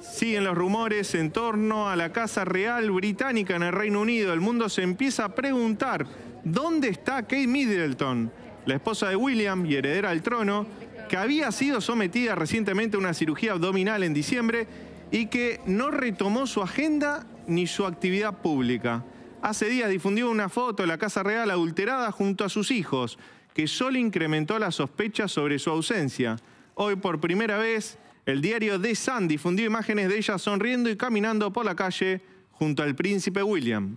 Siguen los rumores en torno a la Casa Real Británica en el Reino Unido. El mundo se empieza a preguntar, ¿dónde está Kate Middleton, la esposa de William y heredera al trono, que había sido sometida recientemente a una cirugía abdominal en diciembre y que no retomó su agenda ni su actividad pública? Hace días difundió una foto de la Casa Real adulterada junto a sus hijos, que solo incrementó las sospechas sobre su ausencia. Hoy por primera vez el diario The Sun difundió imágenes de ella sonriendo y caminando por la calle junto al príncipe William.